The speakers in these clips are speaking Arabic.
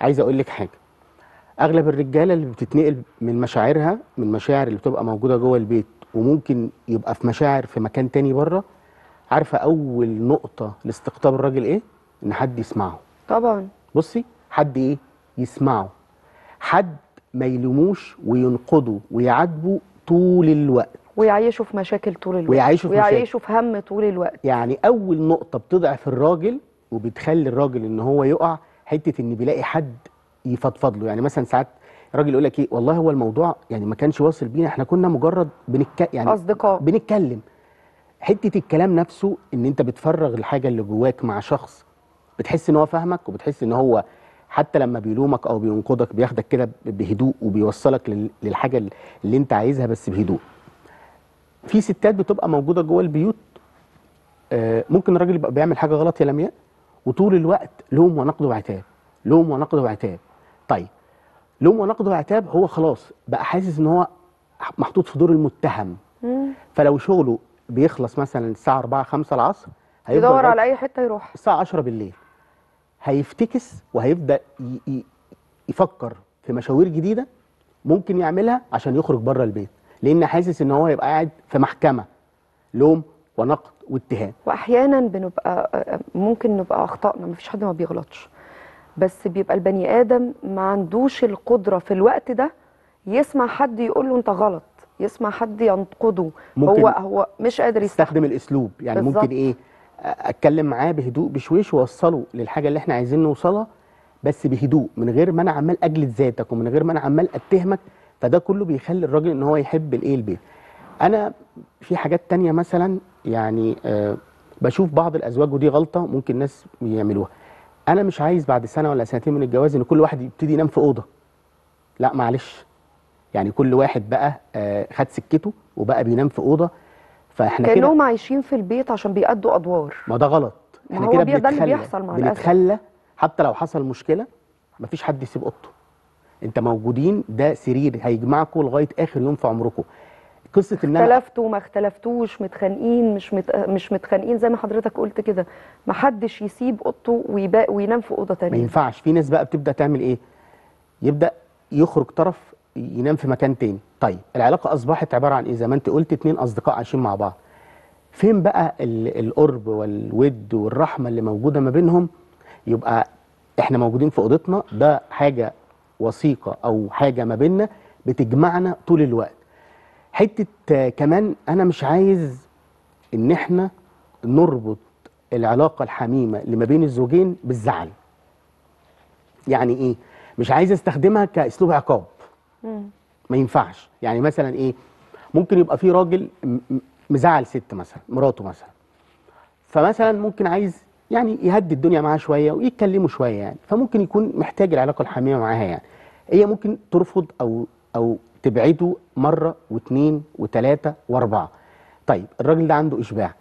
عايز اقول لك حاجه اغلب الرجاله اللي بتتنقل من مشاعرها من مشاعر اللي بتبقى موجوده جوه البيت وممكن يبقى في مشاعر في مكان تاني بره عارفه اول نقطه لاستقطاب الراجل ايه ان حد يسمعه طبعا بصي حد ايه يسمعه حد ما يلوموش وينقضه ويعاتبه طول الوقت ويعيشوا في مشاكل طول الوقت ويعيشوا في, ويعيشوا في هم طول الوقت يعني اول نقطه بتضعف الراجل وبتخلي الراجل ان هو يقع حته ان بيلاقي حد يفضفض له يعني مثلا ساعات الراجل يقول لك ايه والله هو الموضوع يعني ما كانش واصل بينا احنا كنا مجرد بنتك يعني اصدقاء بنتكلم حته الكلام نفسه ان انت بتفرغ الحاجه اللي جواك مع شخص بتحس ان هو فاهمك وبتحس ان هو حتى لما بيلومك او بينقدك بياخدك كده بهدوء وبيوصلك للحاجه اللي انت عايزها بس بهدوء في ستات بتبقى موجوده جوه البيوت آه، ممكن الراجل يبقى بيعمل حاجه غلط يا لمياء وطول الوقت لوم ونقد وعتاب لوم ونقد وعتاب طيب لوم ونقد وعتاب هو خلاص بقى حاسس ان هو محطوط في دور المتهم فلو شغله بيخلص مثلا الساعه 4 5 العصر يدور على اي حته يروح الساعه 10 بالليل هيفتكس وهيبدا يفكر في مشاوير جديده ممكن يعملها عشان يخرج بره البيت لان حاسس ان هو يبقى قاعد في محكمه لوم ونقد واتهام واحيانا بنبقى ممكن نبقى اخطائنا مفيش حد ما بيغلطش بس بيبقى البني ادم ما عندوش القدره في الوقت ده يسمع حد يقول له انت غلط يسمع حد ينقده هو هو مش قادر يستخدم الاسلوب يعني بالزبط. ممكن ايه اتكلم معاه بهدوء بشويش واوصله للحاجه اللي احنا عايزين نوصلها بس بهدوء من غير ما انا عمال اجلد ذاتك ومن غير ما انا عمال اتهمك فده كله بيخلي الراجل ان هو يحب الايه البيت انا في حاجات تانية مثلا يعني آه، بشوف بعض الازواج ودي غلطه ممكن ناس يعملوها انا مش عايز بعد سنه ولا سنتين من الجواز ان كل واحد يبتدي ينام في اوضه لا معلش يعني كل واحد بقى آه، خد سكته وبقى بينام في اوضه فاحنا كده كانهم عايشين في البيت عشان بيأدوا ادوار ما ده غلط احنا كده بنتخلى بنتخلى حتى لو حصل مشكله مفيش حد يسيب اوضته انت موجودين ده سرير هيجمعكم لغايه اخر يوم في عمركم قصه ان انا اختلفتوا ما اختلفتوش متخانقين مش مت... مش متخانقين زي ما حضرتك قلت كده ما حدش يسيب اوضته ويبا... وينام في اوضه ثانيه ما ينفعش في ناس بقى بتبدا تعمل ايه يبدا يخرج طرف ينام في مكان ثاني طيب العلاقه اصبحت عباره عن ايه زي ما انت قلت اثنين اصدقاء عايشين مع بعض فين بقى القرب والود والرحمه اللي موجوده ما بينهم يبقى احنا موجودين في اوضتنا ده حاجه وثيقه او حاجه ما بيننا بتجمعنا طول الوقت حته كمان انا مش عايز ان احنا نربط العلاقه الحميمه اللي ما بين الزوجين بالزعل يعني ايه مش عايز استخدمها كاسلوب عقاب ما ينفعش يعني مثلا ايه ممكن يبقى في راجل مزعل ست مثلا مراته مثلا فمثلا ممكن عايز يعني يهدي الدنيا معاها شويه ويتكلموا شويه يعني فممكن يكون محتاج العلاقه الحميمه معاها يعني هي ممكن ترفض او او تبعده مرة واثنين وثلاثة واربعة طيب الراجل ده عنده إشباع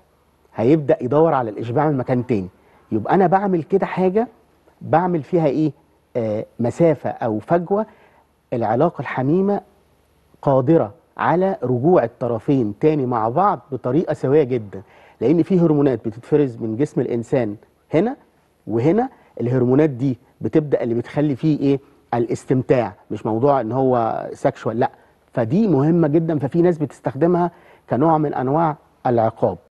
هيبدأ يدور على الإشباع من مكان تاني يبقى أنا بعمل كده حاجة بعمل فيها إيه آه مسافة أو فجوة العلاقة الحميمة قادرة على رجوع الطرفين تاني مع بعض بطريقة سوية جدا لأن في هرمونات بتتفرز من جسم الإنسان هنا وهنا الهرمونات دي بتبدأ اللي بتخلي فيه إيه الاستمتاع مش موضوع ان هو سكشوال لا فدي مهمه جدا ففي ناس بتستخدمها كنوع من انواع العقاب